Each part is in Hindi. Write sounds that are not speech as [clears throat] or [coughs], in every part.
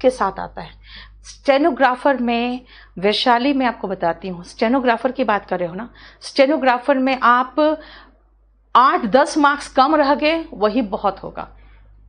के साथ आता है स्टेनोग्राफर में वैशाली में आपको बताती हूँ स्टेनोग्राफर की बात कर रहे हो ना स्टेनोग्राफर में आप आठ दस मार्क्स कम रह गए वही बहुत होगा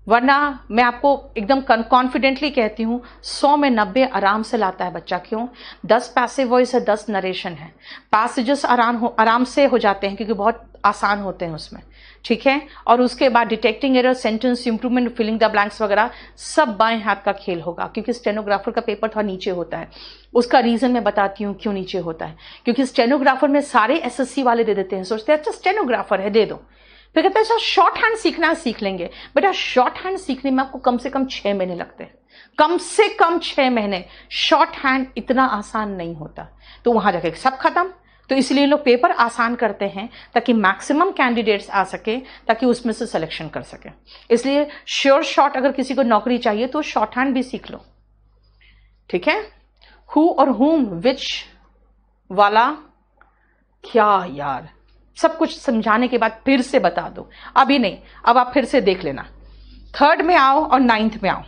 वरना मैं आपको एकदम कॉन्फिडेंटली कहती हूँ सौ में नब्बे आराम से लाता है बच्चा क्यों दस पैसे वॉइस है दस नरेशन है पैसेजेस आराम हो आराम से हो जाते हैं क्योंकि बहुत आसान होते हैं उसमें ठीक है और उसके बाद detecting error sentence improvement filling the blanks वगैरह सब बाएं हाथ का खेल होगा क्योंकि स्टेनोग्राफर का पेपर थोड़ा नीचे होता है उसका रीज़न मैं बताती हूँ क्यों नीचे होता है क्योंकि स्टेनोग्राफर में सारे एस वाले दे देते हैं सोचते हैं अच्छा स्टेनोग्राफर है दे दो फिर कहते हैं अच्छा शॉर्ट हैंड सीखना सीख लेंगे बेटा शॉर्ट हैंड सीखने में आपको कम से कम छह महीने लगते हैं कम से कम छह महीने शॉर्ट हैंड इतना आसान नहीं होता तो वहां जाके सब खत्म तो इसलिए लोग पेपर आसान करते हैं ताकि मैक्सिमम कैंडिडेट्स आ सके ताकि उसमें से सिलेक्शन कर सके इसलिए श्योर शॉर्ट अगर किसी को नौकरी चाहिए तो शॉर्ट हैंड भी सीख लो ठीक है हु और हुम विच वाला क्या यार सब कुछ समझाने के बाद फिर से बता दो अभी नहीं अब आप फिर से देख लेना थर्ड में आओ और नाइन्थ में आओ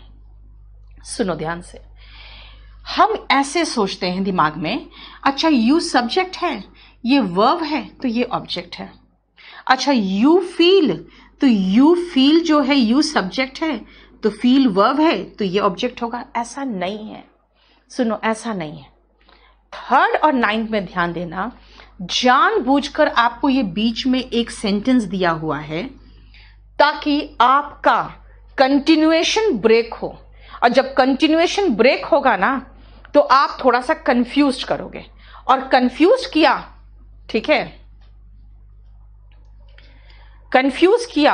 सुनो ध्यान से हम ऐसे सोचते हैं दिमाग में अच्छा यू सब्जेक्ट है ये वर्ब है तो ये ऑब्जेक्ट है अच्छा यू फील तो यू फील जो है यू सब्जेक्ट है तो फील वर्ब है तो ये ऑब्जेक्ट होगा ऐसा नहीं है सुनो ऐसा नहीं है थर्ड और नाइन्थ में ध्यान देना जानबूझकर आपको ये बीच में एक सेंटेंस दिया हुआ है ताकि आपका कंटिन्यूएशन ब्रेक हो और जब कंटिन्यूएशन ब्रेक होगा ना तो आप थोड़ा सा कंफ्यूज करोगे और कंफ्यूज किया ठीक है कंफ्यूज किया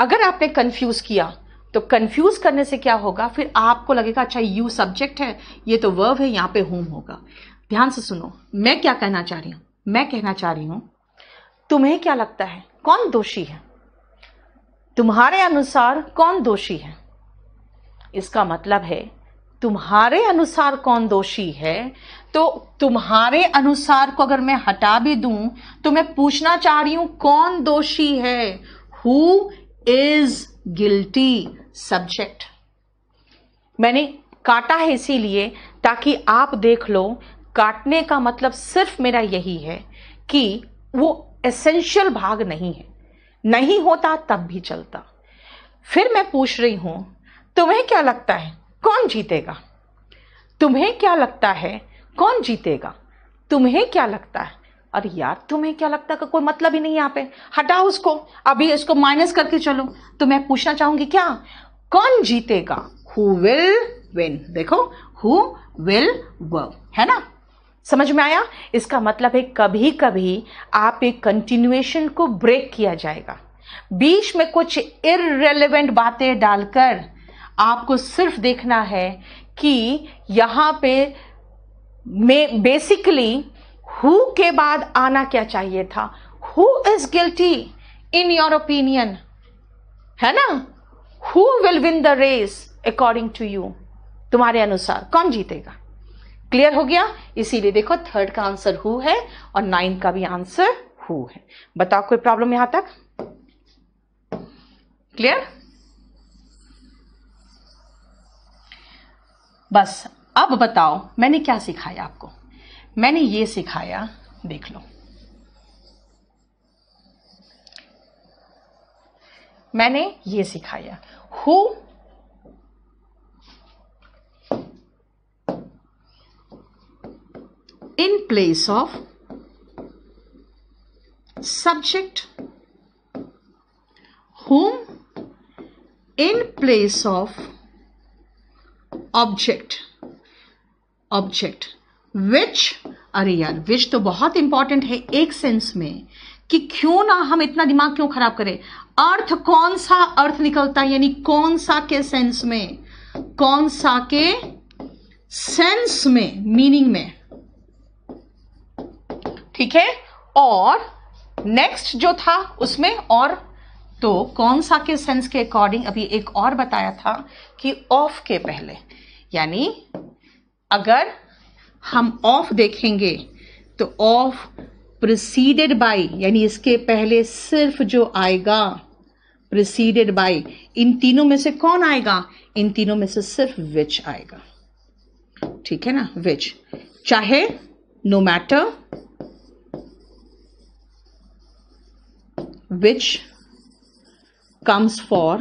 अगर आपने कंफ्यूज किया तो कंफ्यूज करने से क्या होगा फिर आपको लगेगा अच्छा यू सब्जेक्ट है ये तो वर्ब है यहां पे होम होगा ध्यान से सुनो मैं क्या कहना चाह रही हूं मैं कहना चाह रही हूं तुम्हें क्या लगता है कौन दोषी है तुम्हारे अनुसार कौन दोषी है इसका मतलब है तुम्हारे अनुसार कौन दोषी है तो तुम्हारे अनुसार को अगर मैं हटा भी दूं तो मैं पूछना चाह रही हूं कौन दोषी है हु इज गिल्टी सब्जेक्ट मैंने काटा है इसीलिए ताकि आप देख लो काटने का मतलब सिर्फ मेरा यही है कि वो एसेंशियल भाग नहीं है नहीं होता तब भी चलता फिर मैं पूछ रही हूं तुम्हें क्या लगता है कौन जीतेगा तुम्हें क्या लगता है कौन जीतेगा तुम्हें क्या लगता है अरे यार तुम्हें क्या लगता है कोई मतलब ही नहीं यहाँ पे हटाओ उसको अभी इसको माइनस करके चलो तो मैं पूछना चाहूंगी क्या कौन जीतेगा हु विल विन देखो हु विल वर्क है ना समझ में आया इसका मतलब है कभी कभी आप एक कंटिन्यूएशन को ब्रेक किया जाएगा बीच में कुछ इरेलीवेंट बातें डालकर आपको सिर्फ देखना है कि यहाँ पे में बेसिकली हु के बाद आना क्या चाहिए था who is guilty in your opinion है ना who will win the race according to you तुम्हारे अनुसार कौन जीतेगा क्लियर हो गया इसीलिए देखो थर्ड का आंसर हु है और नाइन्थ का भी आंसर हु है बताओ कोई प्रॉब्लम यहां तक क्लियर बस अब बताओ मैंने क्या सिखाया आपको मैंने ये सिखाया देख लो मैंने ये सिखाया who in place of subject whom in place of object object which अरे यार विच तो बहुत इंपॉर्टेंट है एक सेंस में कि क्यों ना हम इतना दिमाग क्यों खराब करें अर्थ कौन सा अर्थ निकलता है यानी कौन सा के सेंस में कौन सा के सेंस में मीनिंग में ठीक है और नेक्स्ट जो था उसमें और तो कौन सा के सेंस के अकॉर्डिंग अभी एक और बताया था कि ऑफ के पहले यानी अगर हम ऑफ देखेंगे तो ऑफ प्रिसीडेड बाई यानी इसके पहले सिर्फ जो आएगा प्रिसीडेड बाई इन तीनों में से कौन आएगा इन तीनों में से सिर्फ विच आएगा ठीक है ना विच चाहे no matter which comes for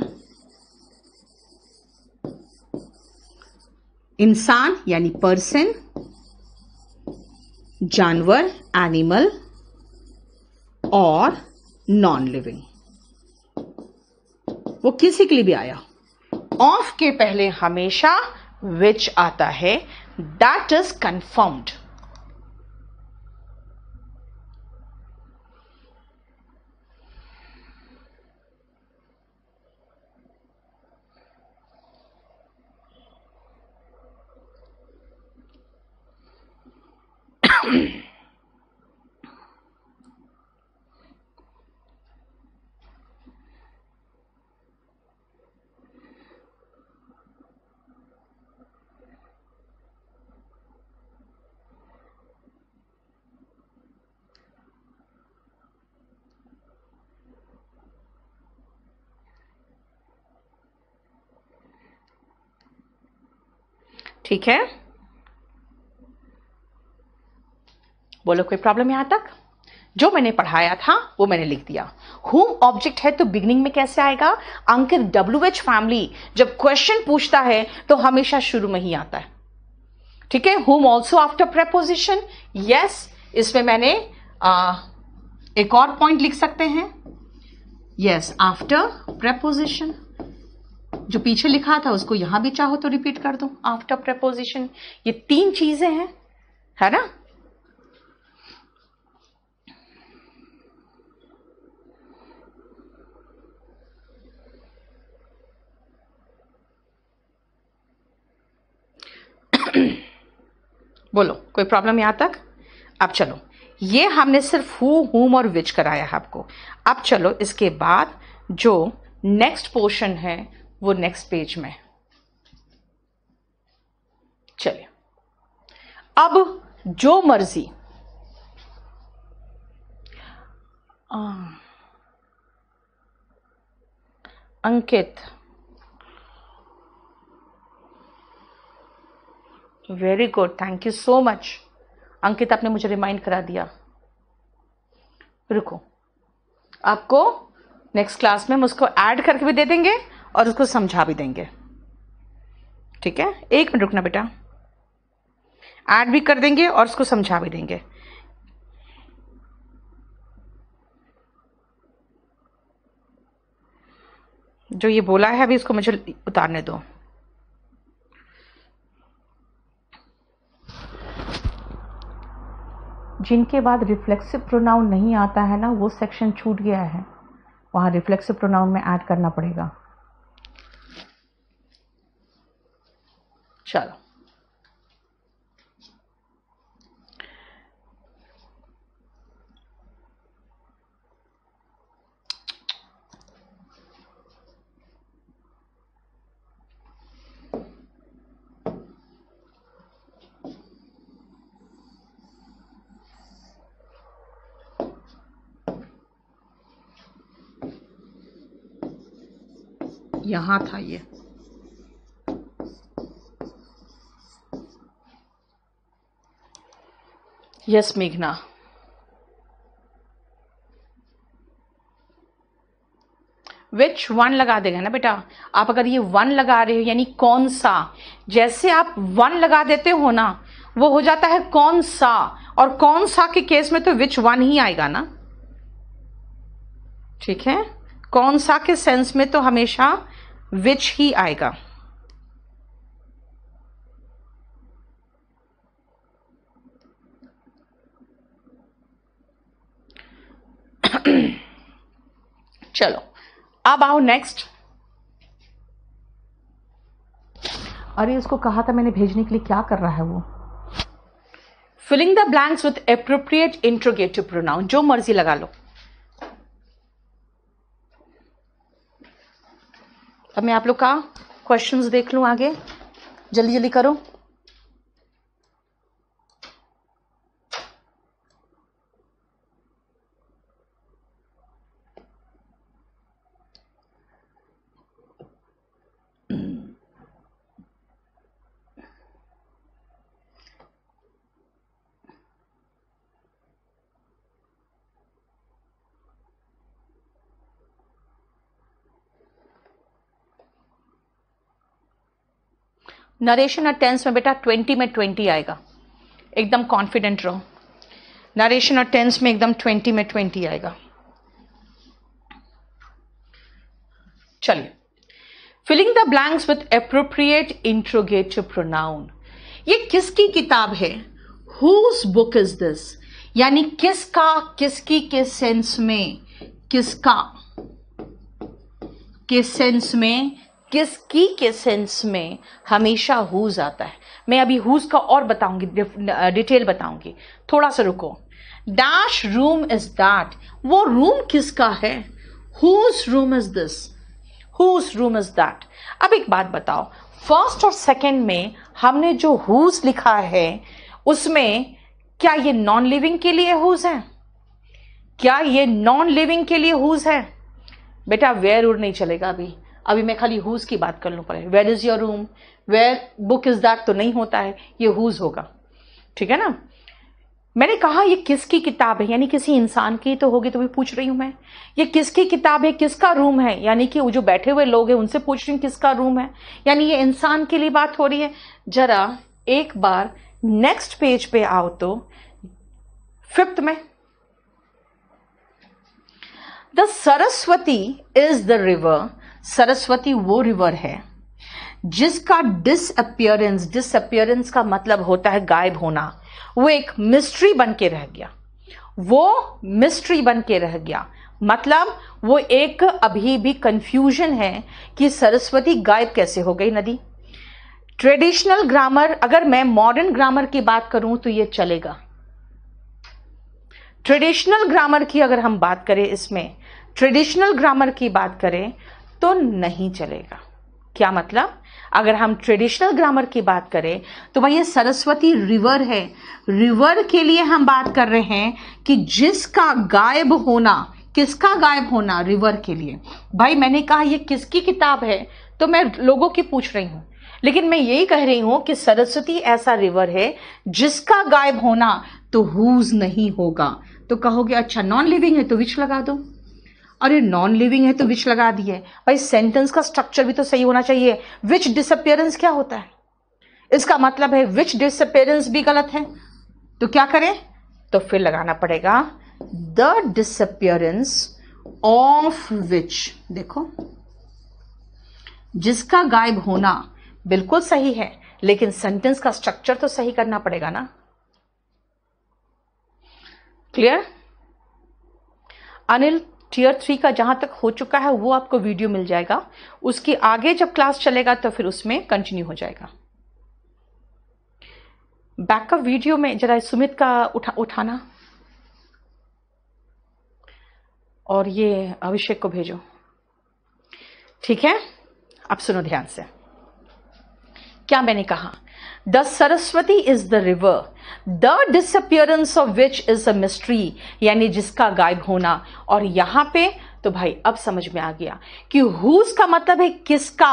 इंसान यानी पर्सन जानवर एनिमल और नॉन लिविंग वो किसी के लिए भी आया ऑफ के पहले हमेशा विच आता है दैट इज कंफर्म्ड ठीक है बोलो कोई प्रॉब्लम यहां तक जो मैंने पढ़ाया था वो मैंने लिख दिया होम ऑब्जेक्ट है तो बिगनिंग में कैसे आएगा अंकित डब्ल्यू एच फैमिली जब क्वेश्चन पूछता है तो हमेशा शुरू में ही आता है ठीक है whom also after preposition yes इसमें मैंने आ, एक और पॉइंट लिख सकते हैं यस आफ्टर प्रेपोजिशन जो पीछे लिखा था उसको यहां भी चाहो तो रिपीट कर दो आफ्टर प्रपोजिशन ये तीन चीजें हैं है ना [coughs] बोलो कोई प्रॉब्लम यहां तक अब चलो ये हमने सिर्फ हु हुम और विच कराया है आपको अब चलो इसके बाद जो नेक्स्ट पोर्शन है वो नेक्स्ट पेज में चलिए अब जो मर्जी Ankit very good thank you so much Ankit आपने मुझे रिमाइंड करा दिया रुको आपको नेक्स्ट क्लास में हम उसको ऐड करके भी दे देंगे और उसको समझा भी देंगे ठीक है एक मिनट रुकना बेटा ऐड भी कर देंगे और उसको समझा भी देंगे जो ये बोला है अभी इसको मुझे उतारने दो जिनके बाद रिफ्लेक्सिव प्रोनाउन नहीं आता है ना वो सेक्शन छूट गया है वहां रिफ्लेक्सिव प्रोनाउन में ऐड करना पड़ेगा चलो यहाँ था ये यस मेघना विच वन लगा देगा ना बेटा आप अगर ये वन लगा रहे हो यानी कौन सा जैसे आप वन लगा देते हो ना वो हो जाता है कौन सा और कौन सा के केस में तो विच वन ही आएगा ना ठीक है कौन सा के सेंस में तो हमेशा विच ही आएगा [clears throat] चलो अब आओ नेक्स्ट अरे उसको कहा था मैंने भेजने के लिए क्या कर रहा है वो filling the blanks with appropriate interrogative pronoun जो मर्जी लगा लो अब मैं आप लोग का क्वेश्चंस देख लू आगे जल्दी जल्दी करो नरेशन और टेंस में बेटा ट्वेंटी में ट्वेंटी आएगा एकदम कॉन्फिडेंट रहो नरेशन और टेंस में एकदम ट्वेंटी में ट्वेंटी आएगा चलिए filling the blanks with appropriate interrogative pronoun ये किसकी किताब है हुज बुक इज दिस यानी किसका किसकी के सेंस में किसका किस सेंस में किस की के सेंस में हमेशा हुज आता है मैं अभी हुज का और बताऊंगी डिटेल बताऊंगी थोड़ा सा रुको डैश रूम इज दैट वो रूम किसका है whose room is this whose room is that अब एक बात बताओ फर्स्ट और सेकेंड में हमने जो हुज लिखा है उसमें क्या ये नॉन लिविंग के लिए हुज है क्या ये नॉन लिविंग के लिए हुज है बेटा वेयर उड़ नहीं चलेगा अभी अभी मैं खाली हुज की बात कर लूँ पहले where is your room where book is that तो नहीं होता है ये हुज होगा ठीक है ना मैंने कहा ये किसकी किताब है यानी किसी इंसान की तो होगी तो भी पूछ रही हूँ मैं ये किसकी किताब है किसका रूम है यानी कि वो जो बैठे हुए लोग हैं उनसे पूछ रही हूँ किसका रूम है यानी ये इंसान के लिए बात हो रही है जरा एक बार नेक्स्ट पेज पे आओ तो फिफ्थ में the Saraswati is the river Saraswati वो रिवर है जिसका डिसअपियरेंस डिसअपियरेंस का मतलब होता है गायब होना वो एक मिस्ट्री बन के रह गया वो मिस्ट्री बन के रह गया मतलब वो एक अभी भी कंफ्यूजन है कि सरस्वती गायब कैसे हो गई नदी ट्रेडिशनल ग्रामर अगर मैं मॉडर्न ग्रामर की बात करूं तो ये चलेगा ट्रेडिशनल ग्रामर की अगर हम बात करें इसमें ट्रेडिशनल ग्रामर की बात करें तो नहीं चलेगा क्या मतलब अगर हम ट्रेडिशनल ग्रामर की बात करें तो भाई सरस्वती रिवर है रिवर के लिए हम बात कर रहे हैं कि जिसका गायब होना किसका गायब होना रिवर के लिए भाई मैंने कहा ये किसकी किताब है तो मैं लोगों की पूछ रही हूँ लेकिन मैं यही कह रही हूँ कि सरस्वती ऐसा रिवर है जिसका गायब होना तो हुज नहीं होगा तो कहोगे अच्छा नॉन लिविंग है तो विच लगा दो अरे नॉन लिविंग है तो विच लगा दिए भाई सेंटेंस का स्ट्रक्चर भी तो सही होना चाहिए विच डिसअपियरेंस क्या होता है इसका मतलब है विच डिसअपियरेंस भी गलत है तो क्या करें तो फिर लगाना पड़ेगा द डिसअपियरेंस ऑफ विच देखो जिसका गायब होना बिल्कुल सही है लेकिन सेंटेंस का स्ट्रक्चर तो सही करना पड़ेगा ना क्लियर अनिल टीयर थ्री का जहाँ तक हो चुका है वो आपको वीडियो मिल जाएगा उसके आगे जब क्लास चलेगा तो फिर उसमें कंटिन्यू हो जाएगा बैकअप वीडियो में जरा सुमित का उठा उठाना और ये अभिषेक को भेजो ठीक है अब सुनो ध्यान से क्या मैंने कहा the Saraswati is the river the disappearance of which is a mystery यानी जिसका गायब होना और यहां पे तो भाई अब समझ में आ गया कि हुज का मतलब है किसका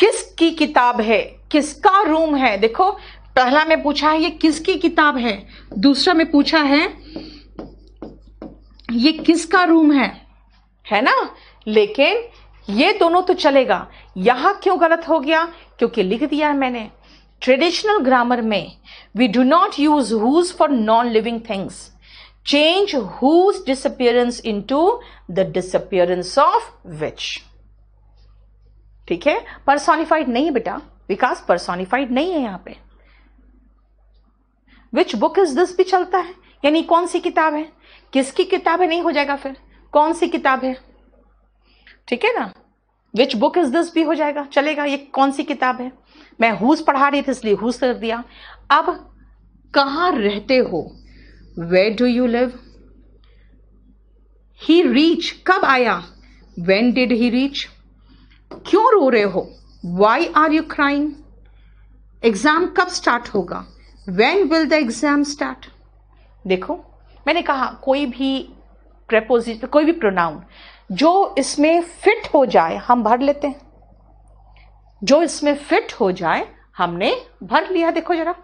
किसकी किताब है किसका रूम है देखो पहला में पूछा है ये किसकी किताब है दूसरा में पूछा है ये किसका रूम है है ना लेकिन ये दोनों तो चलेगा यहां क्यों गलत हो गया क्योंकि लिख दिया है मैंने ट्रेडिशनल ग्रामर में we do not use whose for non living things whose whose in to the disappearance of which ठीक है पर्सोनिफाइड नहीं बेटा विकास पर्सोनिफाइड नहीं है यहां पे विच बुक इज दिस भी चलता है यानी कौन सी किताब है किसकी किताब है नहीं हो जाएगा फिर कौन सी किताब है ठीक है ना विच बुक इज दिस भी हो जाएगा चलेगा ये कौन सी किताब है मैं हुस पढ़ा रही थी इसलिए हुस कर दिया अब कहाँ रहते हो where do you live he reach कब आया वेन डिड ही रीच क्यों रो रहे हो why are you crying exam कब स्टार्ट होगा when will the exam start देखो मैंने कहा कोई भी प्रपोजिट कोई भी प्रोनाउन जो इसमें फिट हो जाए हम भर लेते हैं जो इसमें फिट हो जाए हमने भर लिया देखो जरा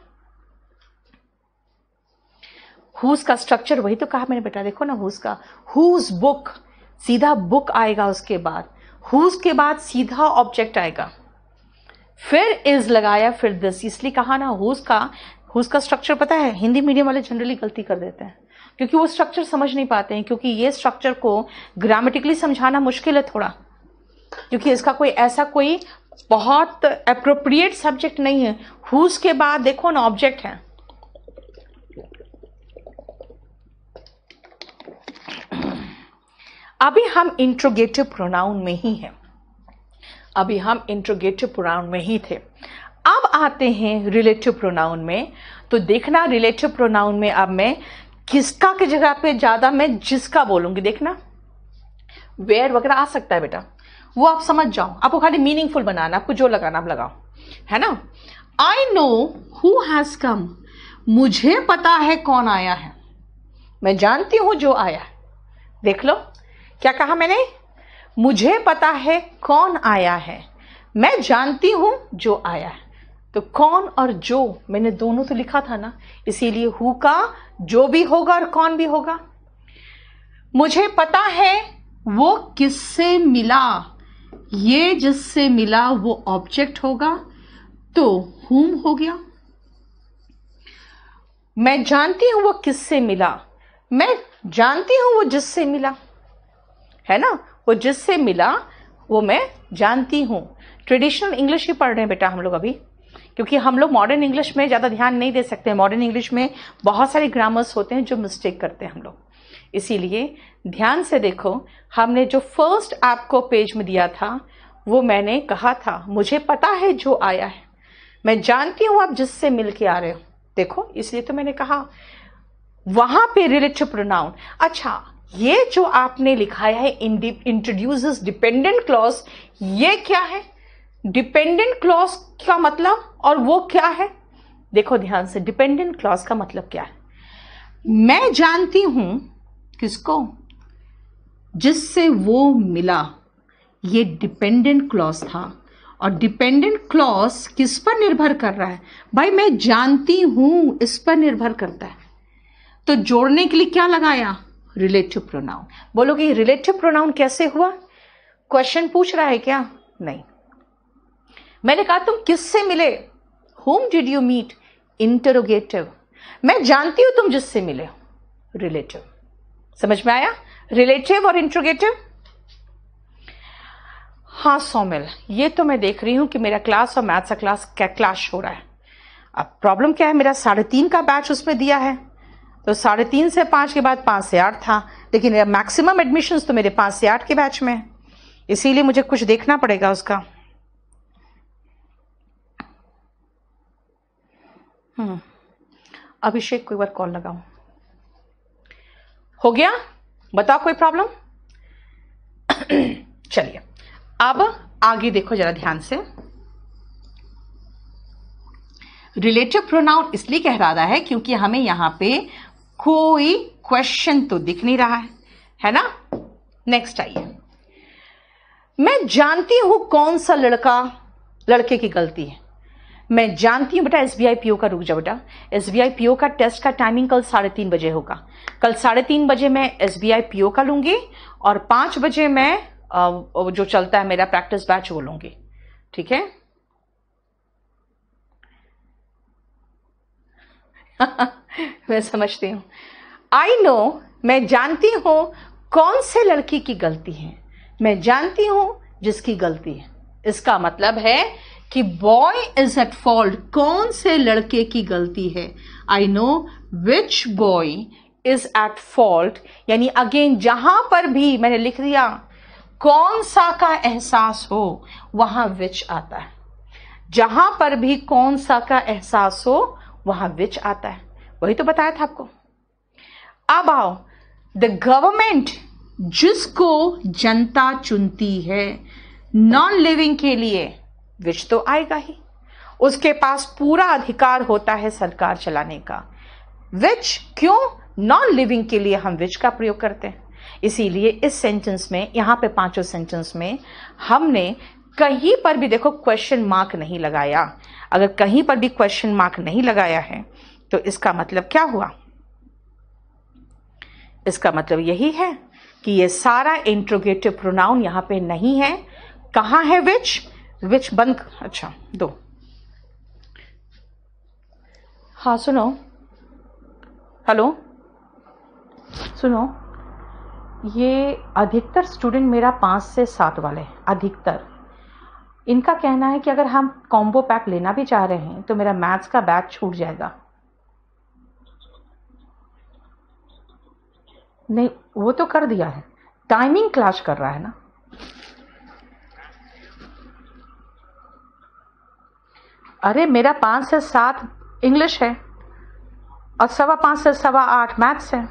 हुज का स्ट्रक्चर वही तो कहा मैंने बेटा देखो ना हुज का हुज बुक सीधा बुक आएगा उसके बाद हुज के बाद सीधा ऑब्जेक्ट आएगा फिर इज लगाया फिर दिस इसलिए कहा ना हुज का हुज का स्ट्रक्चर पता है हिंदी मीडियम वाले जनरली गलती कर देते हैं क्योंकि वो स्ट्रक्चर समझ नहीं पाते हैं क्योंकि ये स्ट्रक्चर को ग्रामेटिकली समझाना मुश्किल है थोड़ा क्योंकि इसका कोई ऐसा कोई बहुत अप्रोप्रिएट सब्जेक्ट नहीं है हुज के बाद देखो ना ऑब्जेक्ट है अभी हम इंट्रोगेटिव प्रोनाउन में ही हैं अभी हम इंट्रोगेटिव प्रोनाउन में ही थे अब आते हैं रिलेटिव प्रोनाउन में तो देखना रिलेटिव प्रोनाउन में अब मैं किसका की जगह पे ज़्यादा मैं जिसका बोलूंगी देखना वेयर वगैरह आ सकता है बेटा वो आप समझ जाओ आपको खाली मीनिंगफुल बनाना आपको जो लगाना आप लगाओ है ना I know who has come मुझे पता है कौन आया है मैं जानती हूं जो आया देख लो क्या कहा मैंने मुझे पता है कौन आया है मैं जानती हूं जो आया है तो कौन और जो मैंने दोनों तो लिखा था ना इसीलिए हु का जो भी होगा और कौन भी होगा मुझे पता है वो किससे मिला ये जिससे मिला वो ऑब्जेक्ट होगा तो हुम हो गया मैं जानती हूं वो किससे मिला मैं जानती हूं वो जिससे मिला है ना वो जिससे मिला वो मैं जानती हूं ट्रेडिशनल इंग्लिश ही पढ़ रहे हैं बेटा हम लोग अभी क्योंकि हम लोग मॉडर्न इंग्लिश में ज़्यादा ध्यान नहीं दे सकते मॉडर्न इंग्लिश में बहुत सारे ग्रामर्स होते हैं जो मिस्टेक करते हैं हम लोग इसीलिए ध्यान से देखो हमने जो फर्स्ट आपको पेज में दिया था वो मैंने कहा था मुझे पता है जो आया है मैं जानती हूँ आप जिससे मिल के आ रहे हो देखो इसलिए तो मैंने कहा वहाँ पे रिलेटिव प्रोनाउन अच्छा ये जो आपने लिखाया है इंट्रोड्यूस डिपेंडेंट क्लॉज ये क्या है डिपेंडेंट क्लॉज का मतलब और वो क्या है देखो ध्यान से डिपेंडेंट क्लॉज का मतलब क्या है मैं जानती हूं किसको जिससे वो मिला ये डिपेंडेंट क्लॉज था और डिपेंडेंट क्लॉज किस पर निर्भर कर रहा है भाई मैं जानती हूं इस पर निर्भर करता है तो जोड़ने के लिए क्या लगाया रिलेटिव प्रोनाउन बोलोगे रिलेटिव प्रोनाउन कैसे हुआ क्वेश्चन पूछ रहा है क्या नहीं मैंने कहा तुम किससे मिले whom did you meet interrogative मैं जानती हूं तुम जिससे मिले रिलेटिव समझ में आया रिलेटिव और इंट्रोगेटिव हाँ सोमिल ये तो मैं देख रही हूं कि मेरा क्लास और मैथ्स का क्लास क्या क्लाश हो रहा है अब प्रॉब्लम क्या है मेरा साढ़े तीन का बैच उसमें दिया है तो साढ़े तीन से पाँच के बाद पाँच से आठ था लेकिन मैक्सिमम एडमिशन्स तो मेरे पाँच से आठ के बैच में है इसीलिए मुझे कुछ देखना पड़ेगा उसका हम्म। अभिषेक को एक बार कॉल लगाओ हो गया बताओ कोई प्रॉब्लम [clears throat] चलिए अब आगे देखो जरा ध्यान से रिलेटिव प्रोनाउन इसलिए कह रहा है क्योंकि हमें यहां पे कोई क्वेश्चन तो दिख नहीं रहा है है ना नेक्स्ट आइए मैं जानती हूं कौन सा लड़का लड़के की गलती है मैं जानती हूँ बेटा S B I P O का रुक जाओ बेटा S B I P O का टेस्ट का टाइमिंग कल साढ़े तीन बजे होगा कल साढ़े तीन बजे मैं S B I P O का लूँगी और पाँच बजे मैं जो चलता है मेरा प्रैक्टिस बैच वो लूँगी ठीक है [laughs] मैं समझती हूँ आई नो मैं जानती हूँ कौन से लड़की की गलती है मैं जानती हूँ जिसकी गलती है इसका मतलब है कि बॉय इज एट फॉल्ट कौन से लड़के की गलती है I know which boy is at fault यानी अगेन जहां पर भी मैंने लिख दिया कौन सा का एहसास हो वहां विच आता है जहां पर भी कौन सा का एहसास हो वहां विच आता है वही तो बताया था आपको अब आओ द गवर्नमेंट जिसको जनता चुनती है नॉन लिविंग के लिए विच तो आएगा ही उसके पास पूरा अधिकार होता है सरकार चलाने का विच क्यों नॉन लिविंग के लिए हम विच का प्रयोग करते हैं इसीलिए इस सेंटेंस में यहां पे पांचों सेंटेंस में हमने कहीं पर भी देखो क्वेश्चन मार्क नहीं लगाया अगर कहीं पर भी क्वेश्चन मार्क नहीं लगाया है तो इसका मतलब क्या हुआ इसका मतलब यही है कि ये सारा इंट्रोगेटिव प्रोनाउन यहां पे नहीं है कहां है विच विच बंद अच्छा दो हाँ सुनो हेलो सुनो ये अधिकतर स्टूडेंट मेरा पाँच से सात वाले अधिकतर इनका कहना है कि अगर हम कॉम्बो पैक लेना भी चाह रहे हैं तो मेरा मैथ्स का बैग छूट जाएगा नहीं वो तो कर दिया है टाइमिंग क्लैश कर रहा है ना अरे मेरा पाँच से सात इंग्लिश है और सवा पाँच से सवा आठ मैथ्स है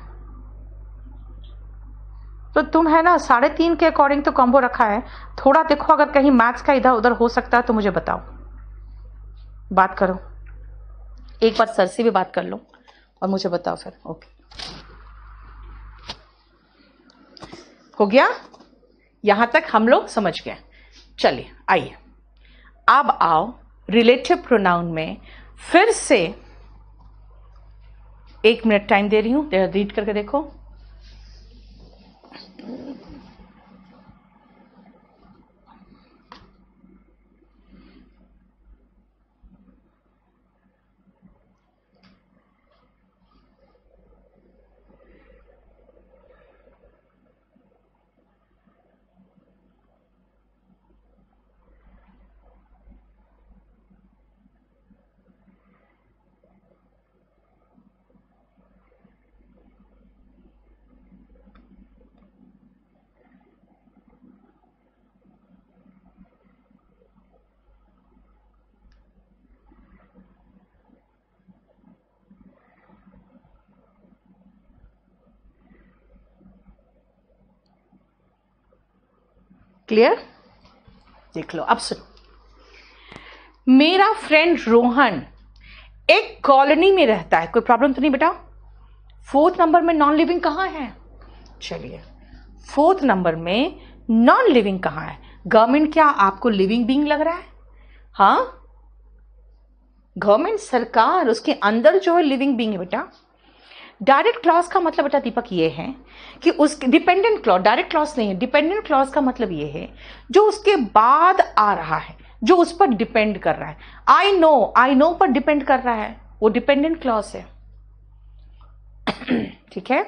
तो तुम है ना साढ़े तीन के अकॉर्डिंग तो कॉम्बो रखा है थोड़ा देखो अगर कहीं मैथ्स का इधर उधर हो सकता है तो मुझे बताओ बात करो एक बार सर से भी बात कर लो और मुझे बताओ फिर ओके हो गया यहां तक हम लोग समझ गए चलिए आइए अब आओ रिलेटिव प्रोनाउन में फिर से एक मिनट टाइम दे रही हूँ रीड करके देखो क्लियर देख लो अब सुनो मेरा फ्रेंड रोहन एक कॉलोनी में रहता है कोई प्रॉब्लम तो नहीं बेटा फोर्थ नंबर में नॉन लिविंग कहाँ है चलिए फोर्थ नंबर में नॉन लिविंग कहाँ है गवर्नमेंट क्या आपको लिविंग बींग लग रहा है हाँ गवर्नमेंट सरकार उसके अंदर जो है लिविंग बींग है बेटा डायरेक्ट क्लॉज का मतलब बेटा दीपक ये है कि उस डिपेंडेंट क्लॉज डायरेक्ट क्लॉज नहीं है डिपेंडेंट क्लॉज का मतलब ये है जो उसके बाद आ रहा है जो उस पर डिपेंड कर रहा है आई नो आई नो पर डिपेंड कर रहा है वो डिपेंडेंट क्लॉज है [clears throat] ठीक है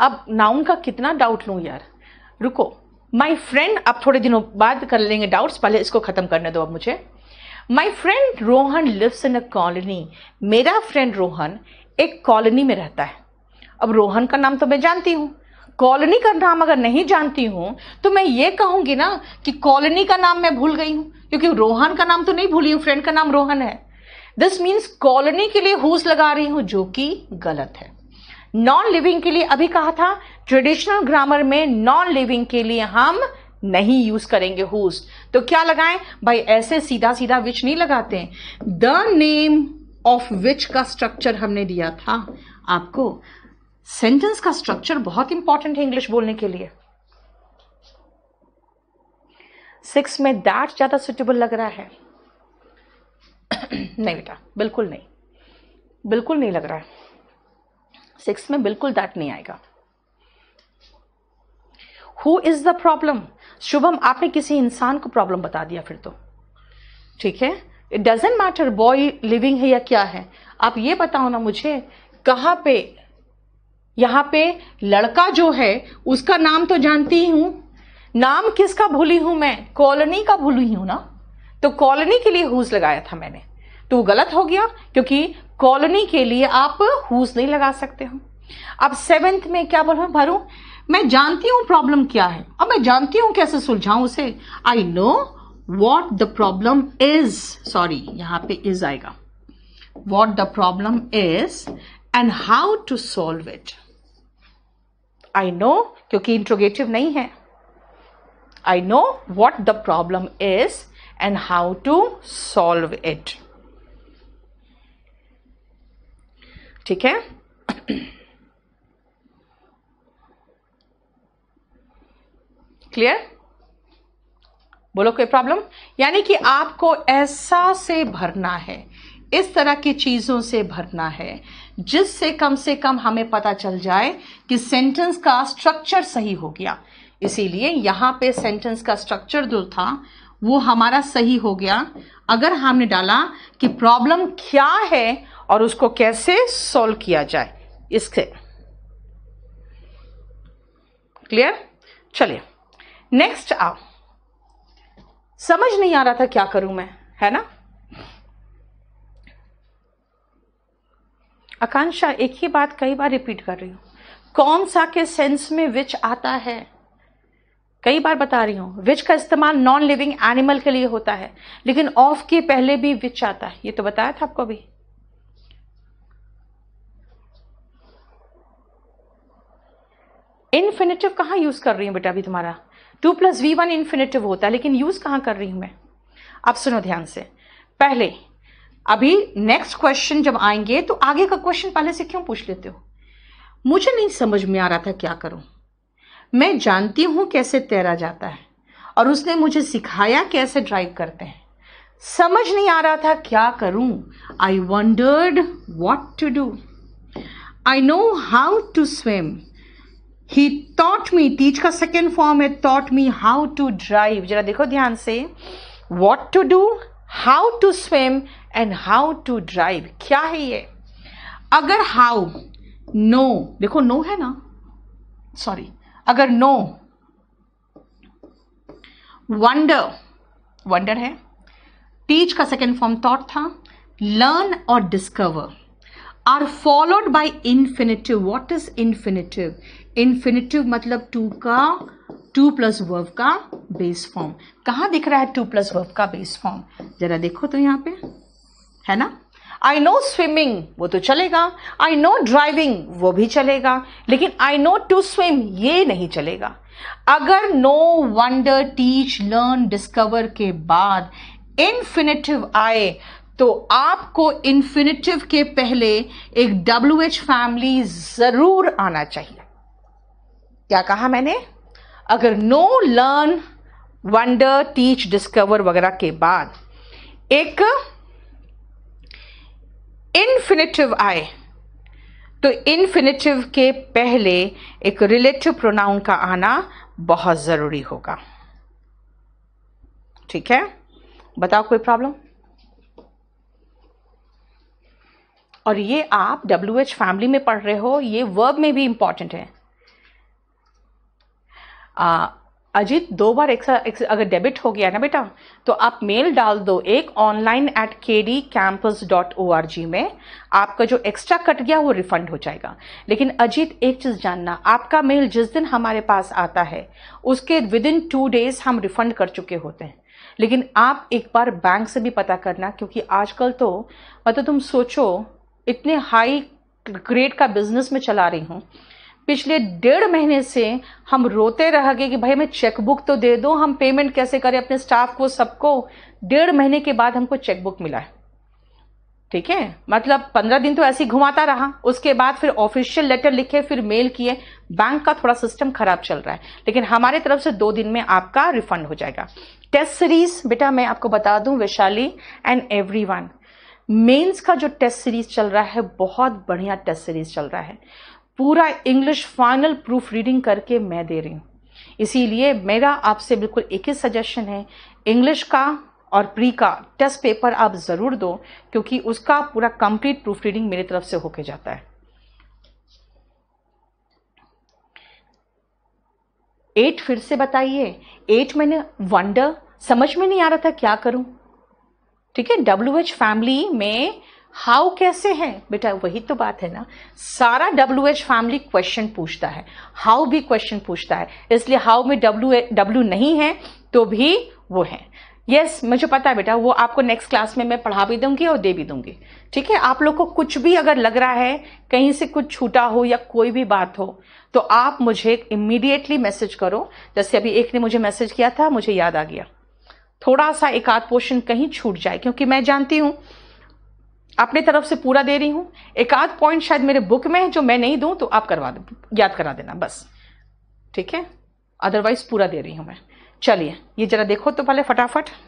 अब नाउन का कितना डाउट लू यार रुको माई फ्रेंड अब थोड़े दिनों बाद कर लेंगे डाउट्स पहले इसको ख़त्म करने दो अब मुझे my friend Rohan lives in a colony मेरा फ्रेंड रोहन एक कॉलोनी में रहता है अब रोहन का नाम तो मैं जानती हूँ कॉलोनी का नाम अगर नहीं जानती हूँ तो मैं ये कहूँगी ना कि कॉलोनी का नाम मैं भूल गई हूँ क्योंकि रोहन का नाम तो नहीं भूली हूँ फ्रेंड का नाम रोहन है दिस मीन्स कॉलोनी के लिए हुस लगा रही हूँ जो कि गलत है नॉन लिविंग के लिए अभी कहा था ट्रेडिशनल ग्रामर में नॉन लिविंग के लिए हम नहीं यूज करेंगे हुज तो क्या लगाएं भाई ऐसे सीधा सीधा विच नहीं लगाते हैं द नेम ऑफ विच का स्ट्रक्चर हमने दिया था आपको सेंटेंस का स्ट्रक्चर बहुत इंपॉर्टेंट है इंग्लिश बोलने के लिए सिक्स में दैट ज़्यादा सुटेबल लग रहा है [coughs] नहीं बेटा बिल्कुल नहीं बिल्कुल नहीं लग रहा है सिक्स में बिल्कुल दैट नहीं आएगा who is the problem Shubham आपने किसी इंसान को प्रॉब्लम बता दिया फिर तो ठीक है it doesn't matter boy living है या क्या है आप ये बताओ ना मुझे कहाँ पे यहाँ पे लड़का जो है उसका नाम तो जानती ही हूँ नाम किसका भूली हूं मैं कॉलोनी का भूली हूं ना तो कॉलोनी के लिए हुज लगाया था मैंने तो वो गलत हो गया क्योंकि कॉलोनी के लिए आप हुज नहीं लगा सकते हो अब सेवेंथ में क्या बोलूँ भरू मैं जानती हूं प्रॉब्लम क्या है और मैं जानती हूं कैसे सुलझाऊं उसे I know what the problem is sorry यहां पे इज आएगा what the problem is and how to solve it I know क्योंकि इंट्रोगेटिव नहीं है I know what the problem is and how to solve it ठीक है क्लियर बोलो कोई प्रॉब्लम यानी कि आपको ऐसा से भरना है इस तरह की चीज़ों से भरना है जिससे कम से कम हमें पता चल जाए कि सेंटेंस का स्ट्रक्चर सही हो गया इसीलिए यहां पे सेंटेंस का स्ट्रक्चर जो था वो हमारा सही हो गया अगर हमने डाला कि प्रॉब्लम क्या है और उसको कैसे सॉल्व किया जाए इससे क्लियर चलिए नेक्स्ट आ समझ नहीं आ रहा था क्या करूं मैं है ना आकांक्षा एक ही बात कई बार रिपीट कर रही हूं कौन सा के सेंस में विच आता है कई बार बता रही हूं विच का इस्तेमाल नॉन लिविंग एनिमल के लिए होता है लेकिन ऑफ के पहले भी विच आता है ये तो बताया था आपको अभी इनफिनेटिव कहां यूज कर रही हूं बेटा अभी तुम्हारा to plus V one infinitive होता है लेकिन यूज़ कहाँ कर रही हूँ मैं अब सुनो ध्यान से पहले अभी नेक्स्ट क्वेश्चन जब आएंगे तो आगे का क्वेश्चन पहले से क्यों पूछ लेते हो मुझे नहीं समझ में आ रहा था क्या करूं मैं जानती हूं कैसे तैरा जाता है और उसने मुझे सिखाया कैसे ड्राइव करते हैं समझ नहीं आ रहा था क्या करूं I wondered what to do I know how to swim he taught me teach का सेकेंड फॉर्म है taught me how to drive जरा देखो ध्यान से what to do how to swim and how to drive क्या है ये अगर हाउ नो देखो नो है ना सॉरी अगर नो वंडर वंडर है टीच का सेकेंड फॉर्म थॉट था लर्न और discover are followed by infinitive what is infinitive infinitive मतलब टू का टू प्लस वर्व का बेस फॉर्म कहाँ दिख रहा है टू प्लस वर्व का बेस फॉर्म जरा देखो तो यहाँ पे है ना आई नो स्विमिंग वो तो चलेगा आई नो ड्राइविंग वो भी चलेगा लेकिन आई नो टू स्विम ये नहीं चलेगा अगर know wonder teach learn discover के बाद इन्फिनेटिव आए तो आपको इन्फिनेटिव के पहले एक डब्ल्यू एच फैमिली जरूर आना चाहिए क्या कहा मैंने अगर know learn wonder teach discover वगैरह के बाद एक इन्फिनेटिव आए तो इन्फिनेटिव के पहले एक रिलेटिव प्रोनाउन का आना बहुत ज़रूरी होगा ठीक है बताओ कोई प्रॉब्लम और ये आप डब्ल्यू एच फैमिली में पढ़ रहे हो ये वर्ब में भी इंपॉर्टेंट है अजीत दो बार एक, एक अगर डेबिट हो गया ना बेटा तो आप मेल डाल दो एक online at K D campus dot O R G में आपका जो एक्स्ट्रा कट गया वो रिफंड हो जाएगा लेकिन अजीत एक चीज़ जानना आपका मेल जिस दिन हमारे पास आता है उसके विद इन टू डेज हम रिफंड कर चुके होते हैं लेकिन आप एक बार बैंक से भी पता करना क्योंकि आजकल तो मतलब तुम सोचो इतने हाई ग्रेड का बिजनेस में चला रही हूँ पिछले डेढ़ महीने से हम रोते रह गए कि भाई हमें चेकबुक तो दे दो हम पेमेंट कैसे करें अपने स्टाफ को सबको डेढ़ महीने के बाद हमको चेकबुक मिला है ठीक है मतलब पंद्रह दिन तो ऐसे ही घुमाता रहा उसके बाद फिर ऑफिशियल लेटर लिखे फिर मेल किए बैंक का थोड़ा सिस्टम खराब चल रहा है लेकिन हमारे तरफ से दो दिन में आपका रिफंड हो जाएगा टेस्ट सीरीज बेटा मैं आपको बता दूं वैशाली एंड एवरीवन मेंस का जो टेस्ट सीरीज चल रहा है बहुत बढ़िया टेस्ट सीरीज चल रहा है पूरा इंग्लिश फाइनल प्रूफ रीडिंग करके मैं दे रही हूँ इसीलिए मेरा आपसे बिल्कुल एक ही सजेशन है इंग्लिश का और प्री का टेस्ट पेपर आप ज़रूर दो क्योंकि उसका पूरा कंप्लीट प्रूफ रीडिंग मेरी तरफ से होके जाता है एट फिर से बताइए एट मैंने वंडर समझ में नहीं आ रहा था क्या करूं ठीक है डब्ल्यू एच फैमिली में हाउ कैसे हैं बेटा वही तो बात है ना सारा डब्ल्यू एच फैमिली क्वेश्चन पूछता है हाउ भी क्वेश्चन पूछता है इसलिए हाउ में डब्ल्यू डब्ल्यू नहीं है तो भी वो है यस yes, मुझे पता है बेटा वो आपको नेक्स्ट क्लास में मैं पढ़ा भी दूंगी और दे भी दूंगी ठीक है आप लोग को कुछ भी अगर लग रहा है कहीं से कुछ छूटा हो या कोई भी बात हो तो आप मुझे इमीडिएटली मैसेज करो जैसे अभी एक ने मुझे मैसेज किया था मुझे याद आ गया थोड़ा सा एक आध पोर्शन कहीं छूट जाए क्योंकि मैं जानती हूँ अपने तरफ से पूरा दे रही हूँ एक आध पॉइंट शायद मेरे बुक में है जो मैं नहीं दूं तो आप करवा दो याद करा देना बस ठीक है अदरवाइज पूरा दे रही हूँ मैं चलिए ये जरा देखो तो पहले फटाफट